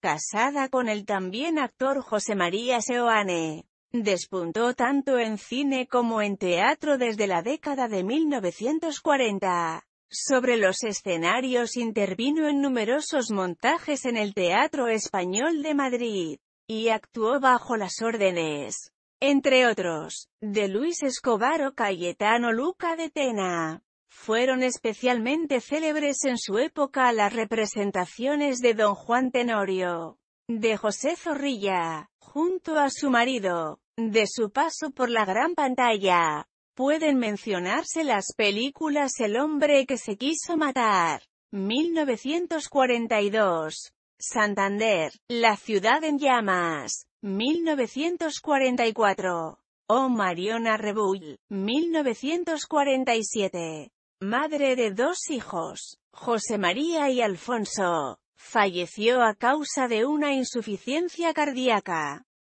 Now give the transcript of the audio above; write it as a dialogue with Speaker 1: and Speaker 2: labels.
Speaker 1: Casada con el también actor José María Seoane. Despuntó tanto en cine como en teatro desde la década de 1940. Sobre los escenarios intervino en numerosos montajes en el Teatro Español de Madrid, y actuó bajo las órdenes, entre otros, de Luis Escobar o Cayetano Luca de Tena. Fueron especialmente célebres en su época las representaciones de Don Juan Tenorio, de José Zorrilla, junto a su marido, de su paso por la gran pantalla. Pueden mencionarse las películas El hombre que se quiso matar, 1942, Santander, La ciudad en llamas, 1944. O Mariona Rebull, 1947 madre de dos hijos, José María y Alfonso, falleció a causa de una insuficiencia cardíaca.